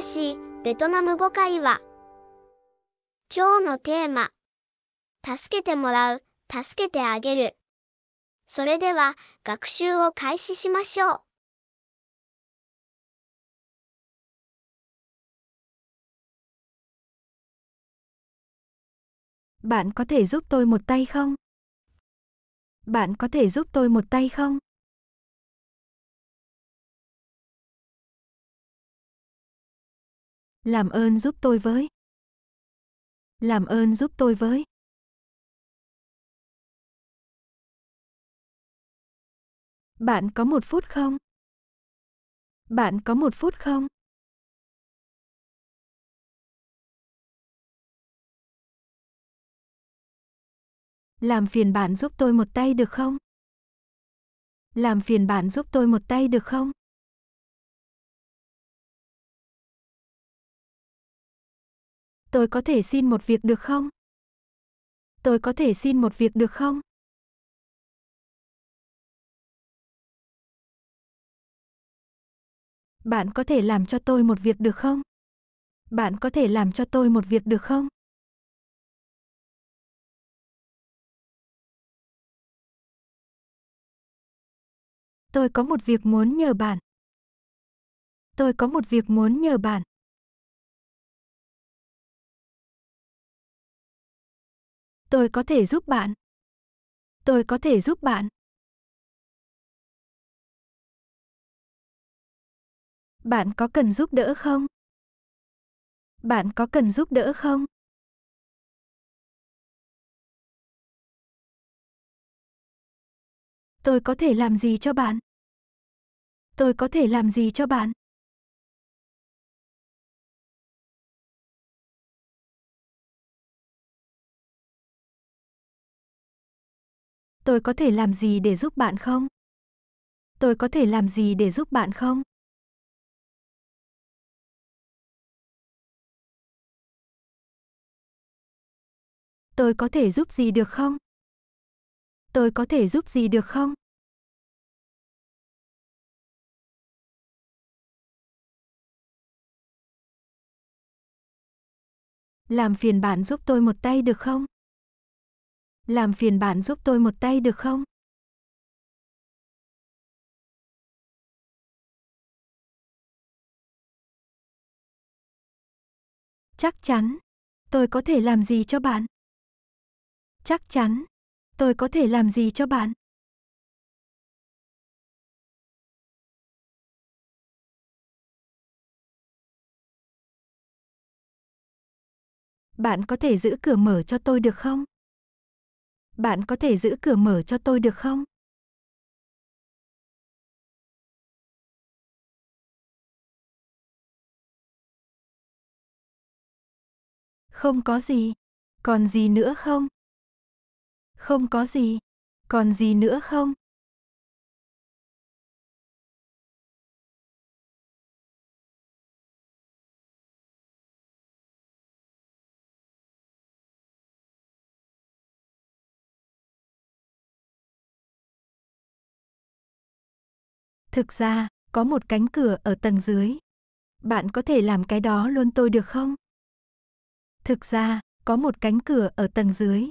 しいベトナム語会話今日のテーマ助けてもらう助けてあげるそれでは学習を開始しましょう bạn có thể giúp tôi một tay không? Bạn có thể giúp tôi một tay không? Làm ơn giúp tôi với. Làm ơn giúp tôi với. Bạn có một phút không? Bạn có một phút không? Làm phiền bạn giúp tôi một tay được không? Làm phiền bạn giúp tôi một tay được không? Tôi có thể xin một việc được không? Tôi có thể xin một việc được không? Bạn có thể làm cho tôi một việc được không? Bạn có thể làm cho tôi một việc được không? Tôi có một việc muốn nhờ bạn. Tôi có một việc muốn nhờ bạn. Tôi có thể giúp bạn. Tôi có thể giúp bạn. Bạn có cần giúp đỡ không? Bạn có cần giúp đỡ không? Tôi có thể làm gì cho bạn? Tôi có thể làm gì cho bạn? Tôi có thể làm gì để giúp bạn không? Tôi có thể làm gì để giúp bạn không? Tôi có thể giúp gì được không? Tôi có thể giúp gì được không? Làm phiền bạn giúp tôi một tay được không? làm phiền bạn giúp tôi một tay được không? Chắc chắn. Tôi có thể làm gì cho bạn? Chắc chắn. Tôi có thể làm gì cho bạn? Bạn có thể giữ cửa mở cho tôi được không? bạn có thể giữ cửa mở cho tôi được không? Không có gì. Còn gì nữa không? Không có gì. Còn gì nữa không? Thực ra, có một cánh cửa ở tầng dưới. Bạn có thể làm cái đó luôn tôi được không? Thực ra, có một cánh cửa ở tầng dưới.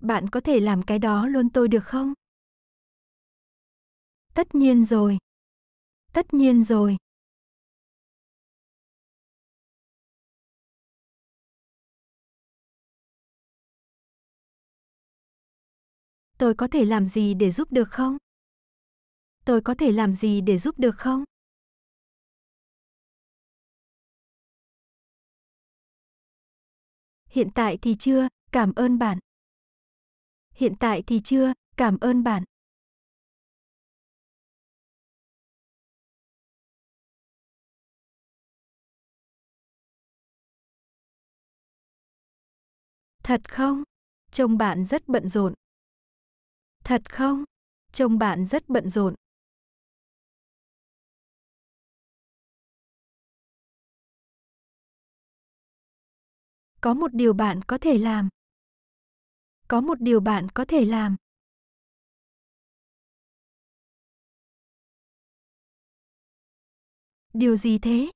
Bạn có thể làm cái đó luôn tôi được không? Tất nhiên rồi. Tất nhiên rồi. Tôi có thể làm gì để giúp được không? tôi có thể làm gì để giúp được không? Hiện tại thì chưa, cảm ơn bạn. Hiện tại thì chưa, cảm ơn bạn. Thật không? Trông bạn rất bận rộn. Thật không? Trông bạn rất bận rộn. Có một điều bạn có thể làm. Có một điều bạn có thể làm. Điều gì thế?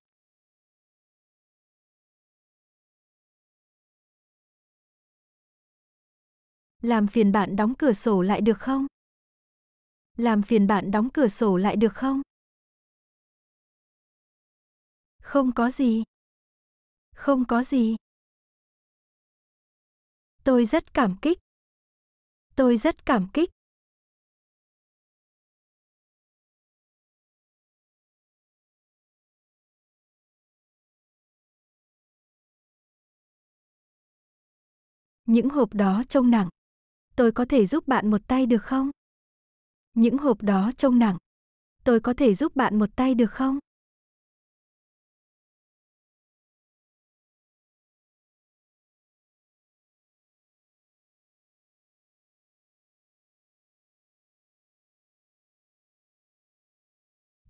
Làm phiền bạn đóng cửa sổ lại được không? Làm phiền bạn đóng cửa sổ lại được không? Không có gì. Không có gì. Tôi rất cảm kích. Tôi rất cảm kích. Những hộp đó trông nặng. Tôi có thể giúp bạn một tay được không? Những hộp đó trông nặng. Tôi có thể giúp bạn một tay được không?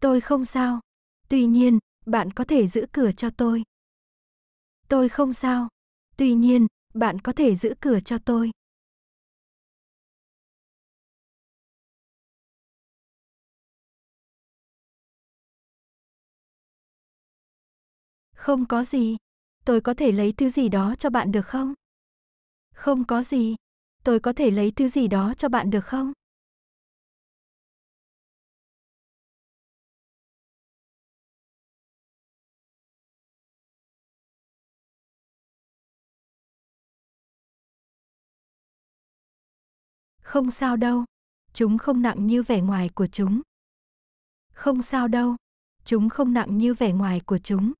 Tôi không sao. Tuy nhiên, bạn có thể giữ cửa cho tôi. Tôi không sao. Tuy nhiên, bạn có thể giữ cửa cho tôi. Không có gì. Tôi có thể lấy thứ gì đó cho bạn được không? Không có gì. Tôi có thể lấy thứ gì đó cho bạn được không? Không sao đâu, chúng không nặng như vẻ ngoài của chúng. Không sao đâu, chúng không nặng như vẻ ngoài của chúng.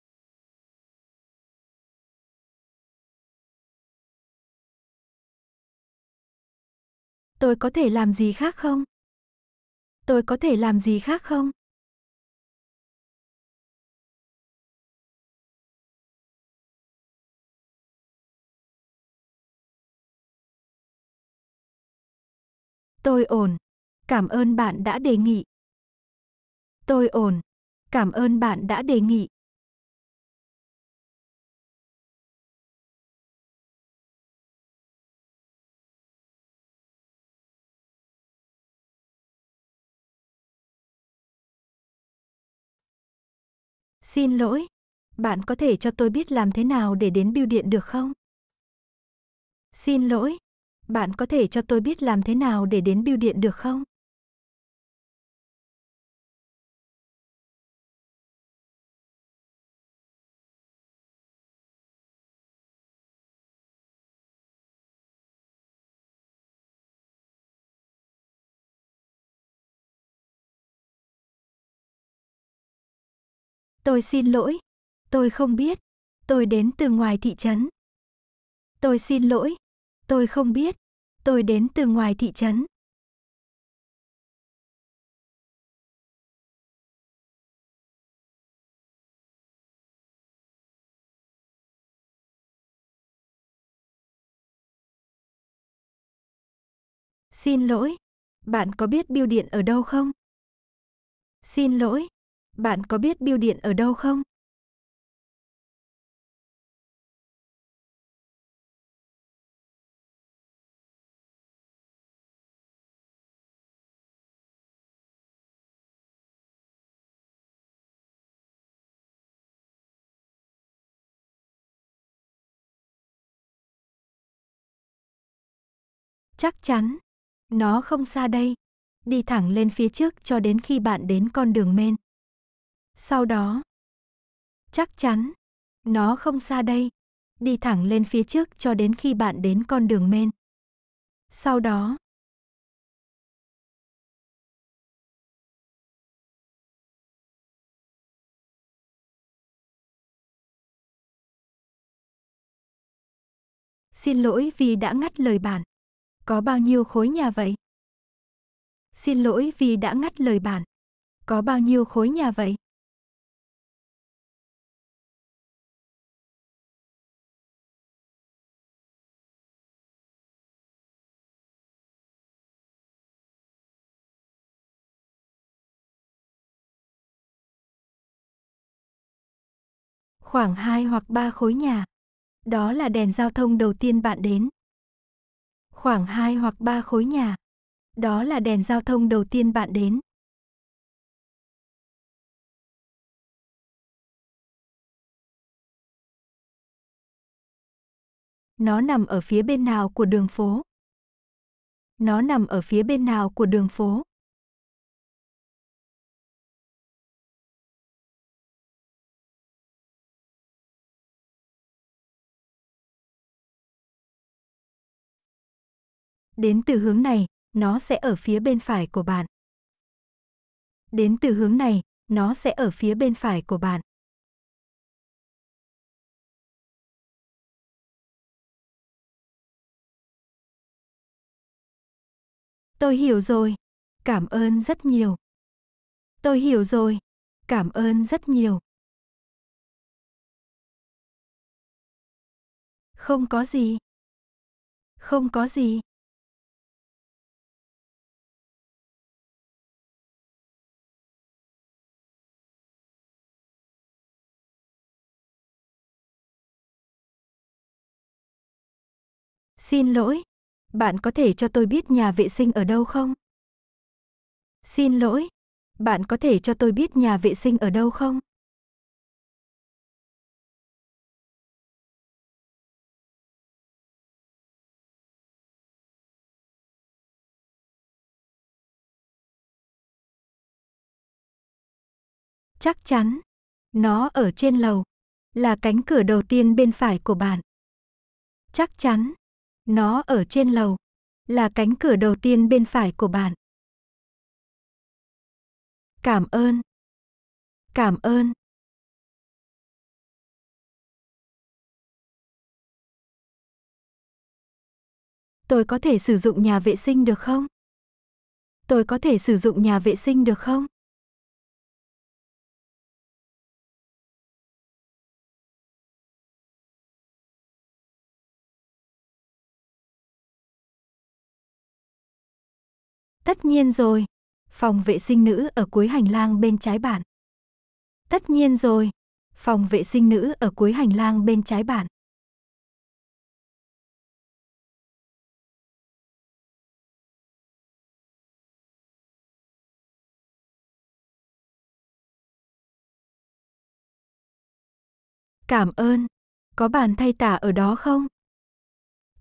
Tôi có thể làm gì khác không? Tôi có thể làm gì khác không? Tôi ổn. Cảm ơn bạn đã đề nghị. Tôi ổn. Cảm ơn bạn đã đề nghị. Xin lỗi, bạn có thể cho tôi biết làm thế nào để đến bưu điện được không? Xin lỗi, bạn có thể cho tôi biết làm thế nào để đến bưu điện được không? Tôi xin lỗi. Tôi không biết. Tôi đến từ ngoài thị trấn. Tôi xin lỗi. Tôi không biết tôi đến từ ngoài thị trấn. Xin lỗi, bạn có biết bưu điện ở đâu không? Xin lỗi, bạn có biết bưu điện ở đâu không? Chắc chắn. Nó không xa đây. Đi thẳng lên phía trước cho đến khi bạn đến con đường men. Sau đó. Chắc chắn. Nó không xa đây. Đi thẳng lên phía trước cho đến khi bạn đến con đường men. Sau đó. Xin lỗi vì đã ngắt lời bạn. Có bao nhiêu khối nhà vậy? Xin lỗi vì đã ngắt lời bạn. Có bao nhiêu khối nhà vậy? Khoảng 2 hoặc 3 khối nhà. Đó là đèn giao thông đầu tiên bạn đến khoảng 2 hoặc 3 khối nhà. Đó là đèn giao thông đầu tiên bạn đến. Nó nằm ở phía bên nào của đường phố? Nó nằm ở phía bên nào của đường phố? Đến từ hướng này, nó sẽ ở phía bên phải của bạn. Đến từ hướng này, nó sẽ ở phía bên phải của bạn. Tôi hiểu rồi. Cảm ơn rất nhiều. Tôi hiểu rồi. Cảm ơn rất nhiều. Không có gì. Không có gì. Xin lỗi, bạn có thể cho tôi biết nhà vệ sinh ở đâu không? Xin lỗi, bạn có thể cho tôi biết nhà vệ sinh ở đâu không? Chắc chắn, nó ở trên lầu, là cánh cửa đầu tiên bên phải của bạn. Chắc chắn nó ở trên lầu, là cánh cửa đầu tiên bên phải của bạn. Cảm ơn. Cảm ơn. Tôi có thể sử dụng nhà vệ sinh được không? Tôi có thể sử dụng nhà vệ sinh được không? Tất nhiên rồi. Phòng vệ sinh nữ ở cuối hành lang bên trái bạn. Tất nhiên rồi. Phòng vệ sinh nữ ở cuối hành lang bên trái bạn. Cảm ơn. Có bàn thay tả ở đó không?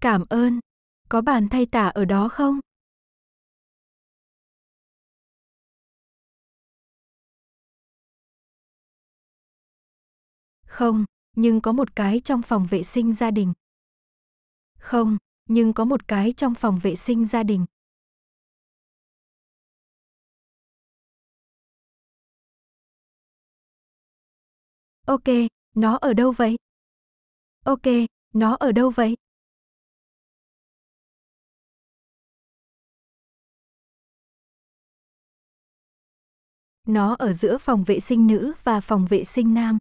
Cảm ơn. Có bàn thay tả ở đó không? Không, nhưng có một cái trong phòng vệ sinh gia đình. Không, nhưng có một cái trong phòng vệ sinh gia đình. Ok, nó ở đâu vậy? Ok, nó ở đâu vậy? Nó ở giữa phòng vệ sinh nữ và phòng vệ sinh nam.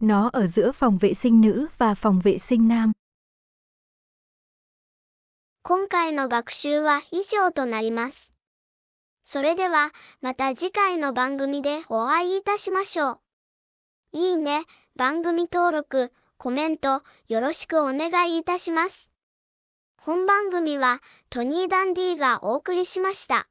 Nó ở giữa phòng vệ sinh nữ và phòng vệ sinh nam. 今回の学習は以上となります。それでは、また次回の番組でお会いいたしましょう。いいね、番組登録、コメント、よろしくお願いいたします。本番組は、トニー・ダンディがお送りしました。